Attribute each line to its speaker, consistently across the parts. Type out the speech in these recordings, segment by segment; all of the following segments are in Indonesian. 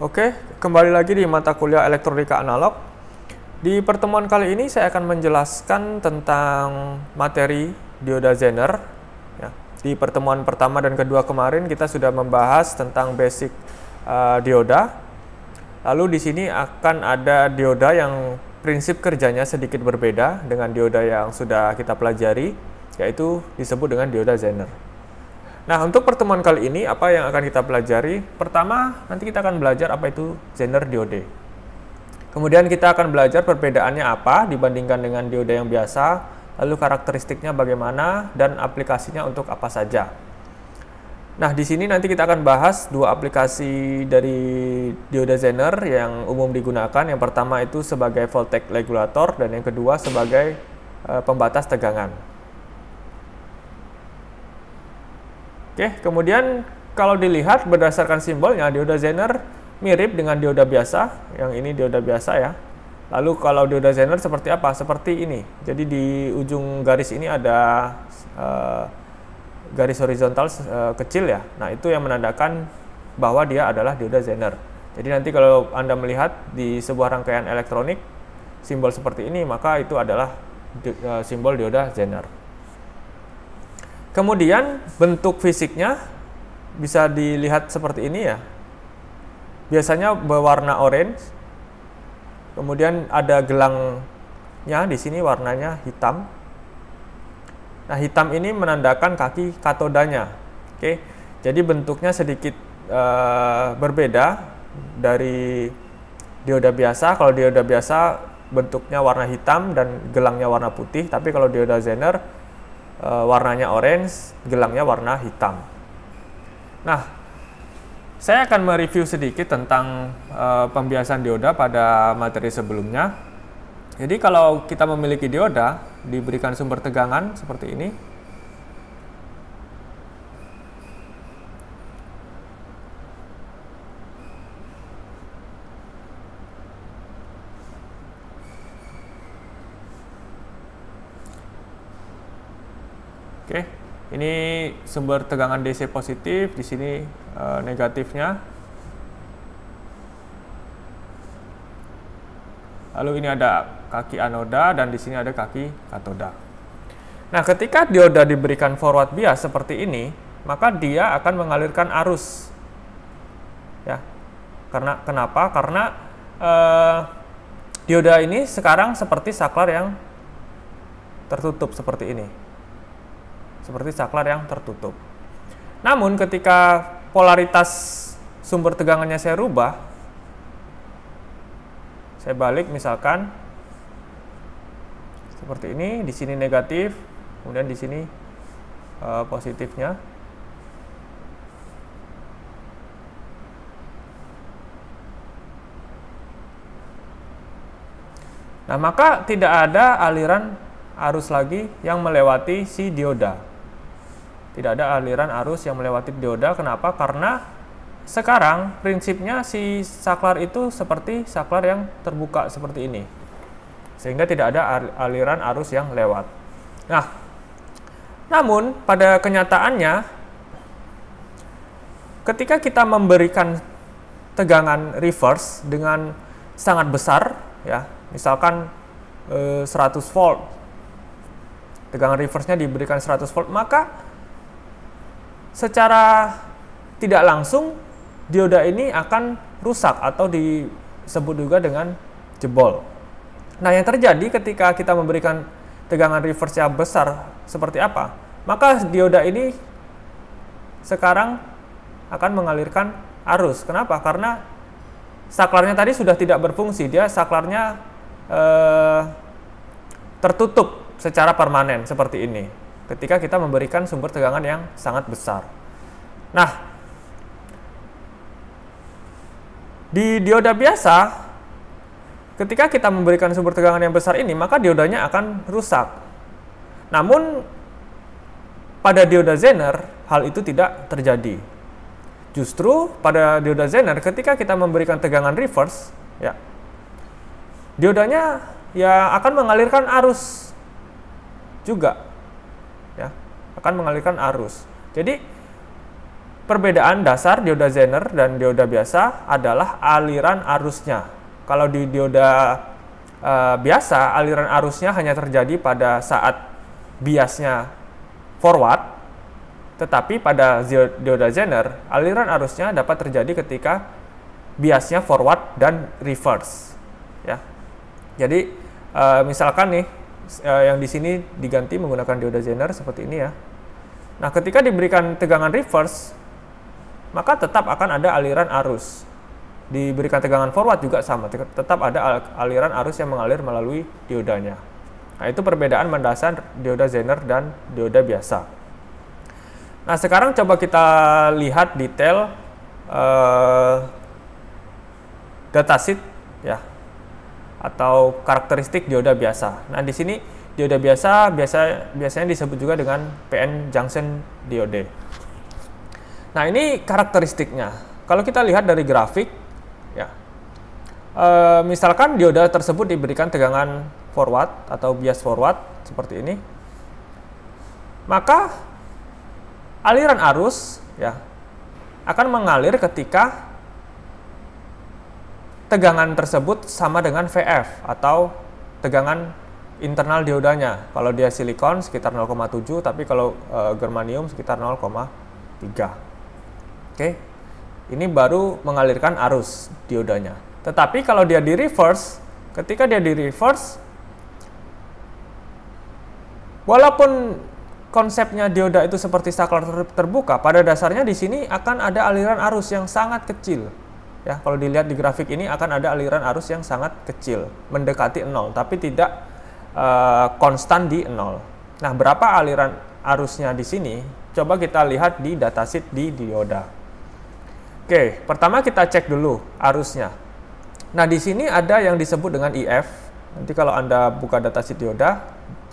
Speaker 1: Oke, kembali lagi di mata kuliah elektronika analog. Di pertemuan kali ini saya akan menjelaskan tentang materi dioda Zener. Ya, di pertemuan pertama dan kedua kemarin kita sudah membahas tentang basic uh, dioda. Lalu di sini akan ada dioda yang prinsip kerjanya sedikit berbeda dengan dioda yang sudah kita pelajari, yaitu disebut dengan dioda Zener. Nah, untuk pertemuan kali ini, apa yang akan kita pelajari? Pertama, nanti kita akan belajar apa itu zener diode. Kemudian kita akan belajar perbedaannya apa dibandingkan dengan diode yang biasa, lalu karakteristiknya bagaimana, dan aplikasinya untuk apa saja. Nah, di sini nanti kita akan bahas dua aplikasi dari diode zener yang umum digunakan. Yang pertama itu sebagai voltage regulator dan yang kedua sebagai eh, pembatas tegangan. Oke, kemudian kalau dilihat berdasarkan simbolnya, dioda Zener mirip dengan dioda biasa. Yang ini dioda biasa ya. Lalu kalau dioda Zener seperti apa? Seperti ini. Jadi di ujung garis ini ada uh, garis horizontal uh, kecil ya. Nah, itu yang menandakan bahwa dia adalah dioda Zener. Jadi nanti kalau Anda melihat di sebuah rangkaian elektronik simbol seperti ini, maka itu adalah di, uh, simbol dioda Zener. Kemudian bentuk fisiknya bisa dilihat seperti ini ya. Biasanya berwarna orange. Kemudian ada gelangnya di sini warnanya hitam. Nah, hitam ini menandakan kaki katodanya. Oke. Jadi bentuknya sedikit uh, berbeda dari dioda biasa. Kalau dioda biasa bentuknya warna hitam dan gelangnya warna putih, tapi kalau dioda zener e, warnanya orange, gelangnya warna hitam. Nah, saya akan mereview sedikit tentang e, pembiasan dioda pada materi sebelumnya. Jadi kalau kita memiliki dioda diberikan sumber tegangan seperti ini, Oke, ini sumber tegangan DC positif, di sini e, negatifnya. Lalu ini ada kaki anoda dan di sini ada kaki katoda. Nah, ketika dioda diberikan forward bias seperti ini, maka dia akan mengalirkan arus. Ya. Karena kenapa? Karena e, dioda ini sekarang seperti saklar yang tertutup seperti ini seperti saklar yang tertutup. Namun ketika polaritas sumber tegangannya saya rubah, saya balik misalkan seperti ini, di sini negatif, kemudian di sini e, positifnya. Nah, maka tidak ada aliran arus lagi yang melewati si dioda. Tidak ada aliran arus yang melewati dioda. Kenapa? Karena sekarang prinsipnya si saklar itu seperti saklar yang terbuka seperti ini. Sehingga tidak ada aliran arus yang lewat. Nah, namun pada kenyataannya ketika kita memberikan tegangan reverse dengan sangat besar ya misalkan eh, 100 volt tegangan reverse-nya diberikan 100 volt maka secara tidak langsung dioda ini akan rusak atau disebut juga dengan jebol. Nah, yang terjadi ketika kita memberikan tegangan reverse yang besar seperti apa? Maka dioda ini sekarang akan mengalirkan arus. Kenapa? Karena saklarnya tadi sudah tidak berfungsi. Dia saklarnya eh, tertutup secara permanen seperti ini ketika kita memberikan sumber tegangan yang sangat besar. Nah, di dioda biasa, ketika kita memberikan sumber tegangan yang besar ini, maka diodanya akan rusak. Namun, pada dioda Zener, hal itu tidak terjadi. Justru pada dioda Zener, ketika kita memberikan tegangan reverse, ya, diodanya ya akan mengalirkan arus juga akan mengalirkan arus. Jadi perbedaan dasar dioda zener dan dioda biasa adalah aliran arusnya. Kalau di dioda e, biasa aliran arusnya hanya terjadi pada saat biasnya forward, tetapi pada dioda zener aliran arusnya dapat terjadi ketika biasnya forward dan reverse. Ya, jadi e, misalkan nih e, yang di sini diganti menggunakan dioda zener seperti ini ya. Nah, ketika diberikan tegangan reverse, maka tetap akan ada aliran arus. Diberikan tegangan forward juga sama, tetap ada aliran arus yang mengalir melalui diodanya. Nah, itu perbedaan mendasar dioda Zener dan dioda biasa. Nah, sekarang coba kita lihat detail uh, eh, datasheet ya atau karakteristik dioda biasa. Nah, di sini dioda biasa biasa biasanya disebut juga dengan PN junction diode. Nah ini karakteristiknya. Kalau kita lihat dari grafik, ya e, misalkan dioda tersebut diberikan tegangan forward atau bias forward seperti ini, maka aliran arus ya akan mengalir ketika tegangan tersebut sama dengan VF atau tegangan internal diodanya. Kalau dia silikon sekitar 0,7, tapi kalau e, germanium sekitar 0,3. Oke. Okay. Ini baru mengalirkan arus diodanya. Tetapi kalau dia di reverse, ketika dia di reverse walaupun konsepnya dioda itu seperti saklar terbuka, pada dasarnya di sini akan ada aliran arus yang sangat kecil. Ya, kalau dilihat di grafik ini akan ada aliran arus yang sangat kecil, mendekati nol, tapi tidak Eh, konstan di 0. Nah, berapa aliran arusnya di sini? Coba kita lihat di datasheet di dioda. Oke, pertama kita cek dulu arusnya. Nah, di sini ada yang disebut dengan IF. E Nanti kalau Anda buka datasheet dioda,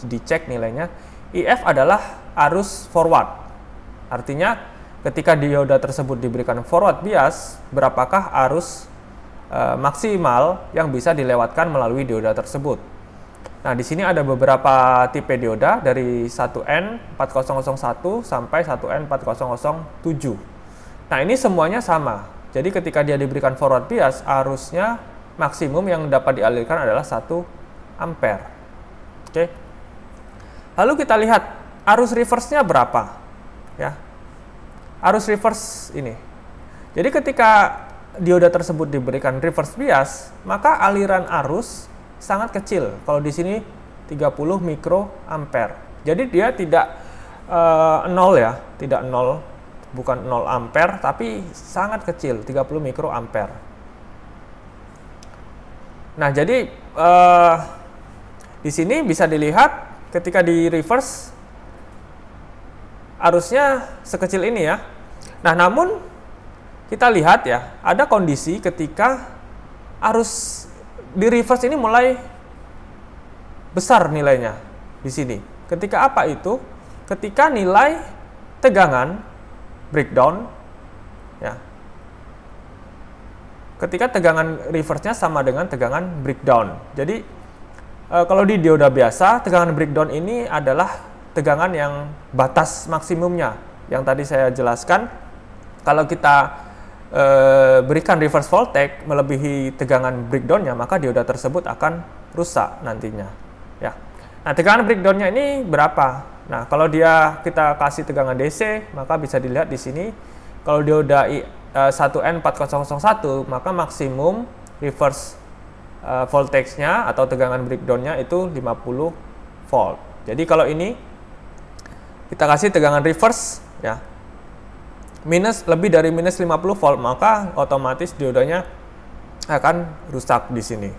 Speaker 1: dicek nilainya. IF e adalah arus forward. Artinya, ketika dioda tersebut diberikan forward bias, berapakah arus e, maksimal yang bisa dilewatkan melalui dioda tersebut? Nah, di sini ada beberapa tipe dioda dari 1N4001 sampai 1N4007. Nah, ini semuanya sama. Jadi ketika dia diberikan forward bias, arusnya maksimum yang dapat dialirkan adalah 1 ampere. Oke. Lalu kita lihat arus reverse-nya berapa. Ya. Arus reverse ini. Jadi ketika dioda tersebut diberikan reverse bias, maka aliran arus sangat kecil. Kalau di sini 30 ampere Jadi dia tidak uh, nol ya, tidak nol, bukan nol ampere, tapi sangat kecil, 30 ampere Nah, jadi uh, di sini bisa dilihat ketika di reverse arusnya sekecil ini ya. Nah, namun kita lihat ya, ada kondisi ketika arus di reverse ini mulai besar nilainya di sini. Ketika apa itu? Ketika nilai tegangan breakdown ya. Ketika tegangan reverse-nya sama dengan tegangan breakdown. Jadi e, kalau di dioda biasa, tegangan breakdown ini adalah tegangan yang batas maksimumnya yang tadi saya jelaskan. Kalau kita Eh, berikan reverse voltage melebihi tegangan breakdownnya, maka dioda tersebut akan rusak nantinya. Ya. Nah, tegangan breakdownnya ini berapa? Nah, kalau dia kita kasih tegangan DC, maka bisa dilihat di sini. Kalau dioda I, 1N4001, maka maksimum reverse eh, voltage-nya atau tegangan breakdown-nya itu 50 volt. Jadi kalau ini kita kasih tegangan reverse ya minus lebih dari minus 50 volt maka otomatis diodanya akan rusak di sini.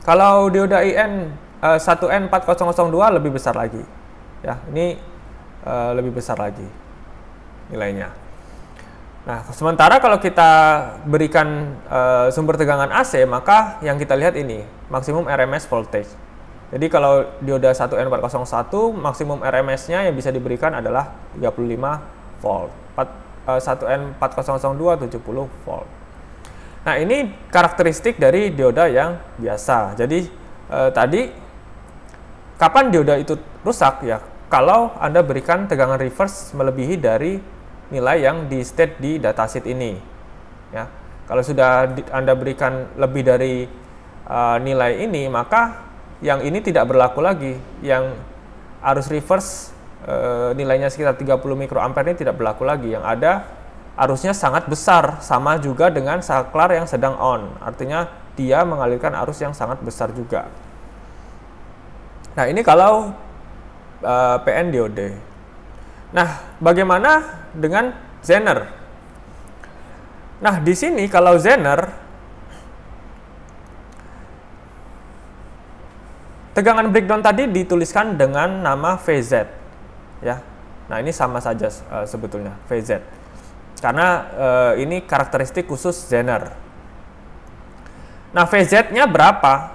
Speaker 1: Kalau dioda IN uh, 1N4002 lebih besar lagi. Ya, ini uh, lebih besar lagi nilainya. Nah, sementara kalau kita berikan uh, sumber tegangan AC, maka yang kita lihat ini, maksimum RMS voltage. Jadi kalau dioda 1N401 maksimum RMS-nya yang bisa diberikan adalah 35 volt. 4, uh, 1N4002 70 volt. Nah, ini karakteristik dari dioda yang biasa. Jadi uh, tadi kapan dioda itu rusak ya? Kalau Anda berikan tegangan reverse melebihi dari nilai yang di state di datasheet ini. Ya. Kalau sudah di, Anda berikan lebih dari uh, nilai ini, maka yang ini tidak berlaku lagi yang arus reverse e, nilainya sekitar 30 mikroampere ini tidak berlaku lagi yang ada arusnya sangat besar sama juga dengan saklar yang sedang on artinya dia mengalirkan arus yang sangat besar juga nah ini kalau e, eh, PN diode nah bagaimana dengan Zener nah di sini kalau Zener Tegangan breakdown tadi dituliskan dengan nama VZ. Ya. Nah, ini sama saja uh, sebetulnya VZ. Karena uh, ini karakteristik khusus Zener. Nah, VZ-nya berapa?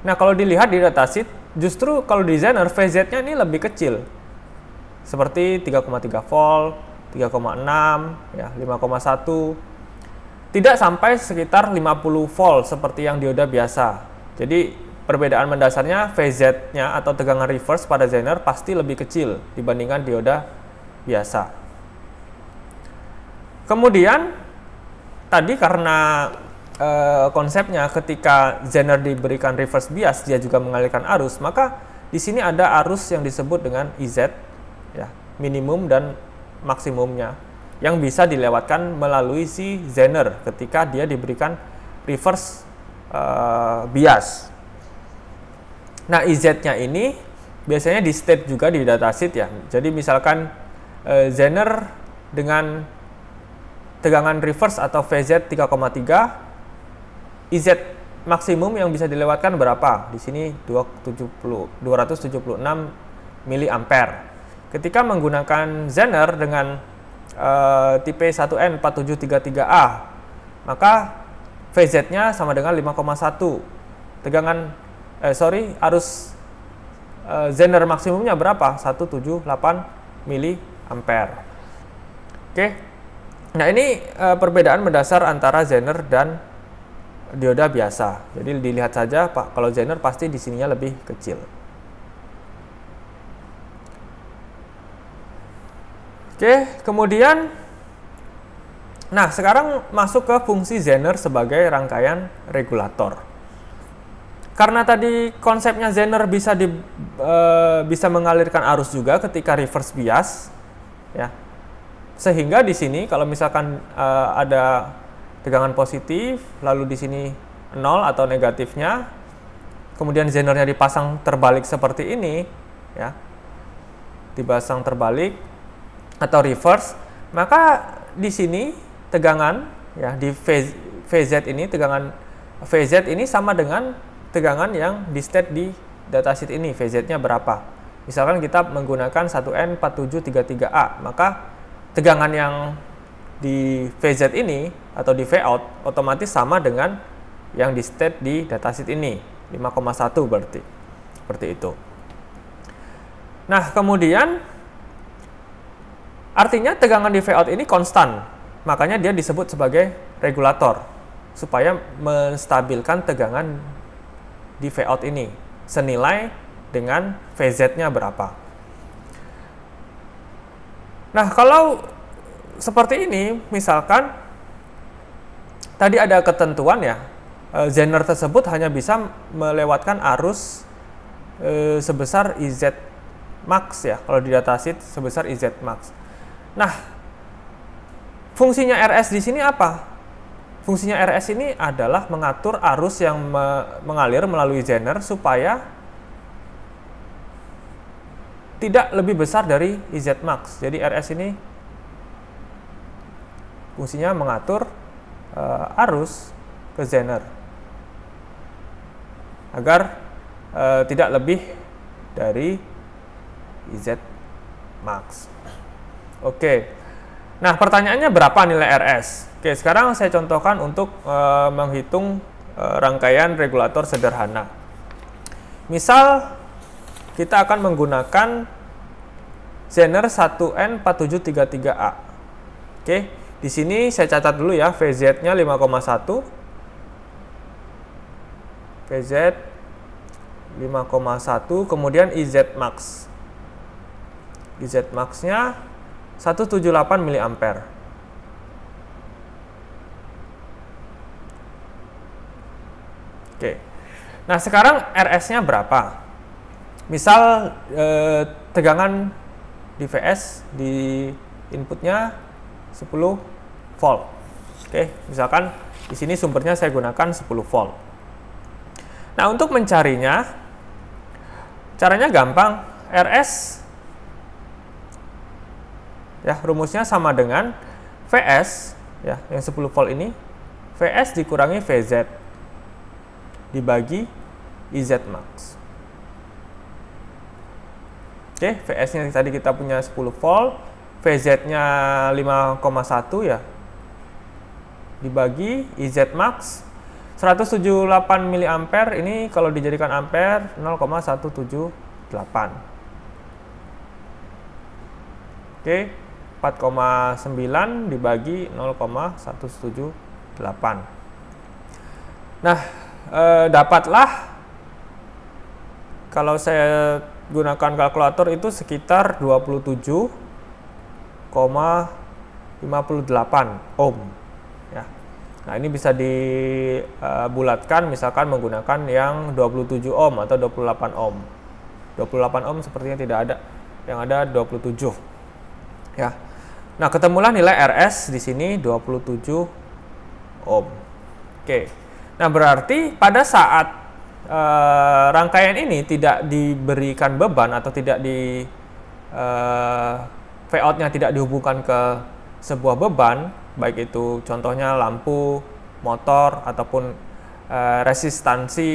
Speaker 1: Nah, kalau dilihat di datasheet, justru kalau di Zener VZ-nya ini lebih kecil. Seperti 3,3 volt, 3,6, ya, 5,1. Tidak sampai sekitar 50 volt seperti yang dioda biasa. Jadi Perbedaan mendasarnya VZ-nya atau tegangan reverse pada Zener pasti lebih kecil dibandingkan dioda biasa. Kemudian tadi karena e, konsepnya ketika Zener diberikan reverse bias dia juga mengalirkan arus, maka di sini ada arus yang disebut dengan IZ ya, minimum dan maksimumnya yang bisa dilewatkan melalui si Zener ketika dia diberikan reverse e, bias. Nah, IZ-nya ini biasanya di state juga di datasheet ya. Jadi misalkan e, Zener dengan tegangan reverse atau VZ 3,3 IZ maksimum yang bisa dilewatkan berapa? Di sini 270, 276 mili ampere Ketika menggunakan Zener dengan e, tipe 1N4733A, maka VZ-nya sama dengan 5,1. Tegangan eh sorry arus eh, zener maksimumnya berapa 178 mili ampere oke nah ini eh, perbedaan mendasar antara zener dan dioda biasa jadi dilihat saja pak kalau zener pasti di sininya lebih kecil Oke, kemudian nah sekarang masuk ke fungsi Zener sebagai rangkaian regulator karena tadi konsepnya Zener bisa di e, bisa mengalirkan arus juga ketika reverse bias ya. Sehingga di sini kalau misalkan e, ada tegangan positif lalu di sini nol atau negatifnya kemudian zenernya dipasang terbalik seperti ini ya. Dipasang terbalik atau reverse, maka di sini tegangan ya di VZ ini tegangan VZ ini sama dengan tegangan yang di state di datasheet ini, VZ-nya berapa. Misalkan kita menggunakan 1N4733A, maka tegangan yang di VZ ini atau di Vout otomatis sama dengan yang di state di datasheet ini, 5,1 berarti. Seperti itu. Nah, kemudian artinya tegangan di Vout ini konstan. Makanya dia disebut sebagai regulator supaya menstabilkan tegangan di Vout ini senilai dengan VZ-nya berapa. Nah, kalau seperti ini, misalkan tadi ada ketentuan ya, zener e, tersebut hanya bisa melewatkan arus e, sebesar IZ max ya, kalau di datasheet sebesar IZ max. Nah, fungsinya RS di sini apa? Fungsinya RS ini adalah mengatur arus yang me mengalir melalui zener supaya tidak lebih besar dari IZ max. Jadi RS ini fungsinya mengatur uh, arus ke zener agar uh, tidak lebih dari IZ max. Oke. Okay. Nah, pertanyaannya berapa nilai RS? Oke, sekarang saya contohkan untuk e, menghitung e, rangkaian regulator sederhana. Misal, kita akan menggunakan Zener 1N4733A. Oke, di sini saya catat dulu ya, VZ-nya 5,1. VZ 5,1, kemudian IZ max. IZ max-nya 178 mA. Oke. Nah, sekarang RS-nya berapa? Misal eh, tegangan di VS di inputnya 10 volt. Oke, misalkan di sini sumbernya saya gunakan 10 volt. Nah, untuk mencarinya caranya gampang. RS ya rumusnya sama dengan VS ya yang 10 volt ini VS dikurangi VZ dibagi IZ max oke VS nya tadi kita punya 10 volt VZ nya 5,1 ya dibagi IZ max 178 miliampere ini kalau dijadikan ampere 0,178 oke 4,9 dibagi 0,178. Nah, e, dapatlah kalau saya gunakan kalkulator itu sekitar 27,58 ohm. Ya. Nah, ini bisa dibulatkan misalkan menggunakan yang 27 ohm atau 28 ohm. 28 ohm sepertinya tidak ada, yang ada 27 ya. Nah, ketemulah nilai RS di sini 27 ohm. Oke. Nah, berarti pada saat e, rangkaian ini tidak diberikan beban atau tidak di e, eh, VOUT-nya tidak dihubungkan ke sebuah beban, baik itu contohnya lampu, motor ataupun e, resistansi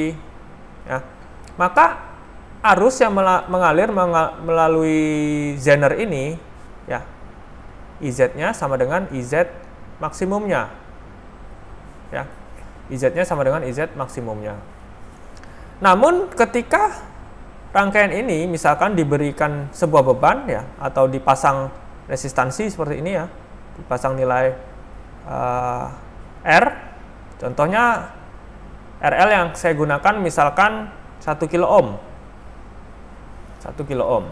Speaker 1: ya. Maka arus yang mengalir melalui zener ini ya IZ-nya sama dengan IZ maksimumnya ya IZ-nya sama dengan IZ maksimumnya namun ketika rangkaian ini misalkan diberikan sebuah beban ya atau dipasang resistansi seperti ini ya dipasang nilai uh, R contohnya RL yang saya gunakan misalkan 1 kilo ohm 1 kilo ohm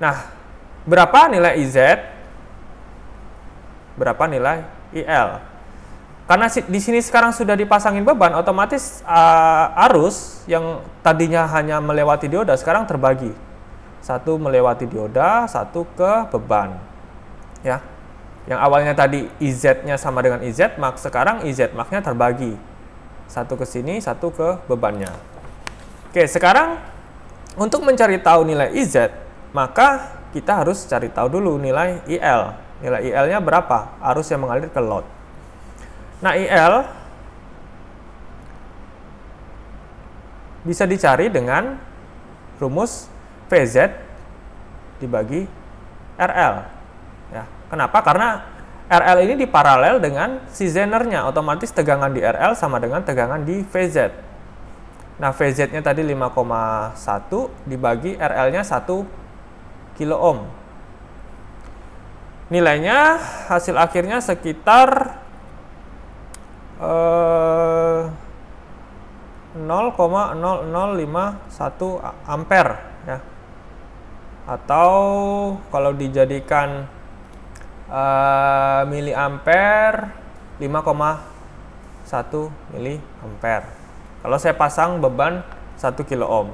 Speaker 1: nah berapa nilai IZ, berapa nilai IL. Karena di sini sekarang sudah dipasangin beban, otomatis uh, arus yang tadinya hanya melewati dioda sekarang terbagi. Satu melewati dioda, satu ke beban. Ya. Yang awalnya tadi IZ-nya sama dengan IZ, mak sekarang IZ maknya terbagi. Satu ke sini, satu ke bebannya. Oke, sekarang untuk mencari tahu nilai IZ, maka kita harus cari tahu dulu nilai IL. Nilai IL-nya berapa? Arus yang mengalir ke load. Nah, IL bisa dicari dengan rumus VZ dibagi RL. Ya, kenapa? Karena RL ini diparalel dengan si zenernya, otomatis tegangan di RL sama dengan tegangan di VZ. Nah, VZ-nya tadi 5,1 dibagi RL-nya 1 kilo ohm. Nilainya hasil akhirnya sekitar eh, 0,0051 ampere ya. Atau kalau dijadikan eh, mili ampere 5,1 mili ampere. Kalau saya pasang beban 1 kilo ohm.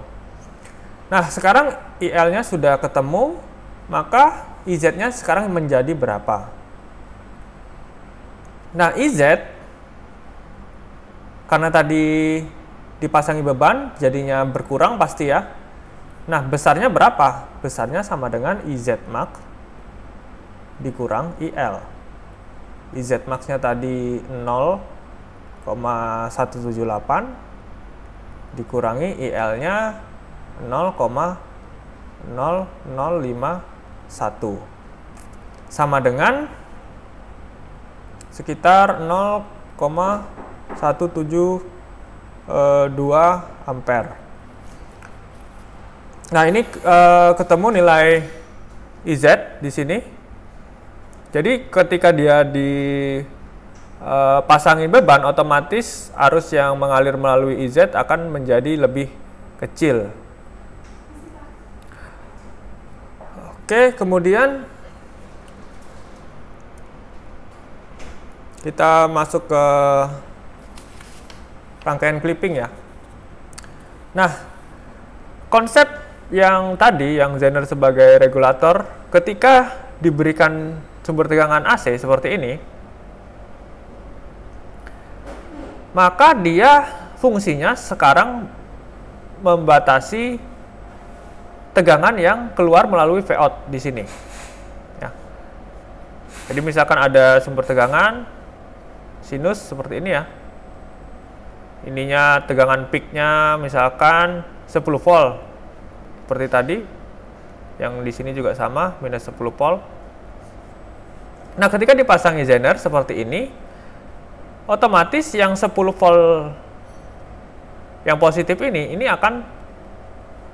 Speaker 1: Nah, sekarang IL-nya sudah ketemu, maka IZ-nya sekarang menjadi berapa? Nah, IZ karena tadi dipasangi beban, jadinya berkurang pasti ya. Nah, besarnya berapa? Besarnya sama dengan IZ max dikurang IL. IZ max-nya tadi 0,178 dikurangi IL-nya 0,178. 0,051 sama dengan sekitar 0,172 eh, ampere. Nah, ini e, ketemu nilai IZ di sini. Jadi ketika dia dipasangi eh, beban otomatis arus yang mengalir melalui IZ akan menjadi lebih kecil Oke, kemudian kita masuk ke rangkaian clipping ya. Nah, konsep yang tadi yang Zener sebagai regulator ketika diberikan sumber tegangan AC seperti ini maka dia fungsinya sekarang membatasi tegangan yang keluar melalui out di sini. Ya. Jadi misalkan ada sumber tegangan, sinus seperti ini ya. Ininya tegangan peaknya misalkan 10 volt. Seperti tadi, yang di sini juga sama, minus 10 volt. Nah, ketika dipasang Zener seperti ini, otomatis yang 10 volt yang positif ini, ini akan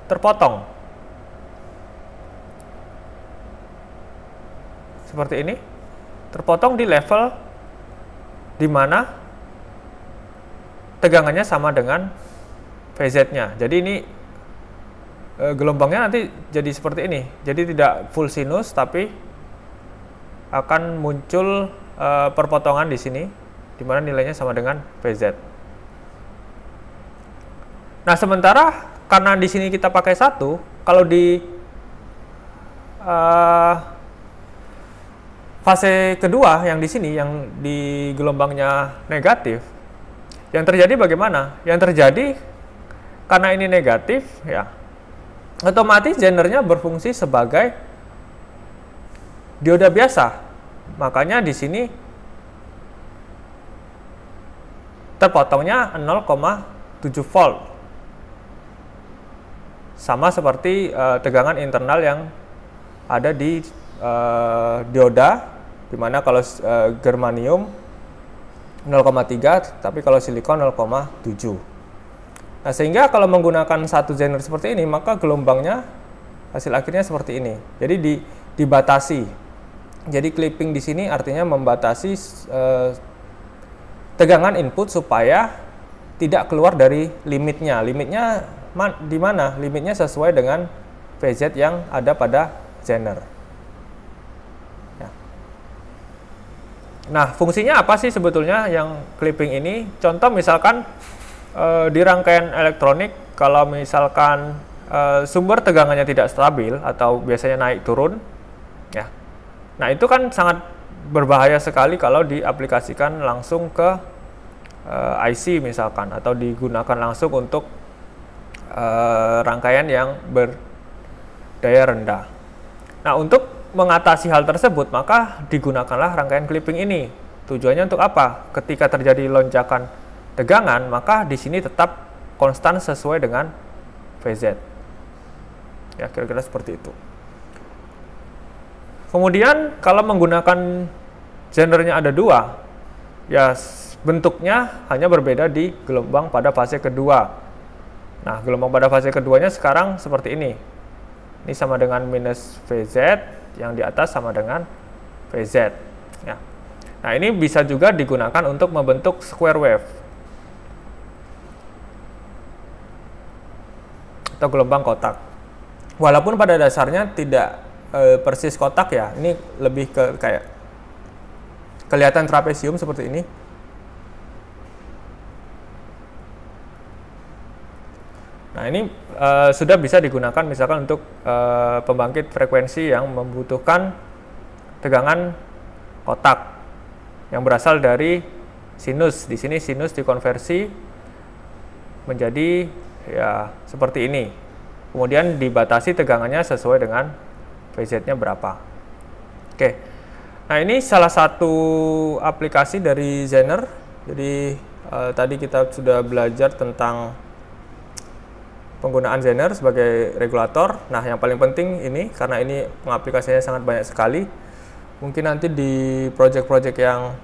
Speaker 1: terpotong seperti ini terpotong di level di mana tegangannya sama dengan VZ-nya. Jadi ini e, gelombangnya nanti jadi seperti ini. Jadi tidak full sinus tapi akan muncul e, perpotongan di sini di mana nilainya sama dengan VZ. Nah, sementara karena di sini kita pakai satu, kalau di e, fase kedua yang di sini yang di gelombangnya negatif yang terjadi bagaimana yang terjadi karena ini negatif ya otomatis gendernya berfungsi sebagai dioda biasa makanya di sini terpotongnya 0,7 volt sama seperti uh, tegangan internal yang ada di uh, dioda dimana kalau uh, germanium 0,3 tapi kalau silikon 0,7 nah sehingga kalau menggunakan satu zener seperti ini maka gelombangnya hasil akhirnya seperti ini jadi di, dibatasi jadi clipping di sini artinya membatasi uh, tegangan input supaya tidak keluar dari limitnya limitnya di mana limitnya sesuai dengan VZ yang ada pada zener Nah, fungsinya apa sih sebetulnya yang clipping ini? Contoh misalkan e, di rangkaian elektronik, kalau misalkan e, sumber tegangannya tidak stabil atau biasanya naik turun, ya. Nah, itu kan sangat berbahaya sekali kalau diaplikasikan langsung ke e, eh, IC misalkan atau digunakan langsung untuk e, rangkaian yang berdaya rendah. Nah, untuk mengatasi hal tersebut, maka digunakanlah rangkaian clipping ini. Tujuannya untuk apa? Ketika terjadi lonjakan tegangan, maka di sini tetap konstan sesuai dengan VZ. Ya, kira-kira seperti itu. Kemudian kalau menggunakan gendernya ada dua, ya bentuknya hanya berbeda di gelombang pada fase kedua. Nah, gelombang pada fase keduanya sekarang seperti ini. Ini sama dengan minus VZ, yang di atas sama dengan VZ. Ya. Nah, ini bisa juga digunakan untuk membentuk square wave. Atau gelombang kotak. Walaupun pada dasarnya tidak e, persis kotak ya, ini lebih ke kayak kelihatan trapesium seperti ini Nah ini uh, sudah bisa digunakan misalkan untuk uh, pembangkit frekuensi yang membutuhkan tegangan kotak yang berasal dari sinus. Di sini sinus dikonversi menjadi ya seperti ini. Kemudian dibatasi tegangannya sesuai dengan VZ-nya berapa. Oke. Nah, ini salah satu aplikasi dari Zener. Jadi uh, tadi kita sudah belajar tentang penggunaan Zener sebagai regulator. Nah, yang paling penting ini karena ini pengaplikasinya sangat banyak sekali. Mungkin nanti di project-project yang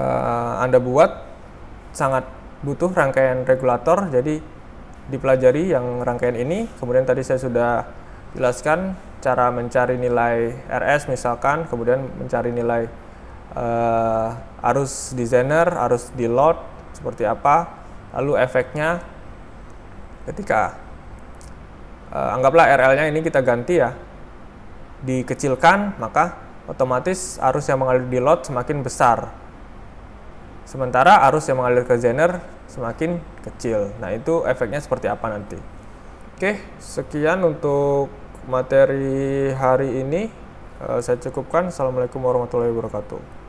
Speaker 1: uh, Anda buat sangat butuh rangkaian regulator. Jadi dipelajari yang rangkaian ini. Kemudian tadi saya sudah jelaskan cara mencari nilai RS misalkan, kemudian mencari nilai uh, eh, arus designer, arus di load seperti apa, lalu efeknya ketika uh, anggaplah RL-nya ini kita ganti ya dikecilkan maka otomatis arus yang mengalir di load semakin besar sementara arus yang mengalir ke zener semakin kecil nah itu efeknya seperti apa nanti oke sekian untuk materi hari ini uh, saya cukupkan assalamualaikum warahmatullahi wabarakatuh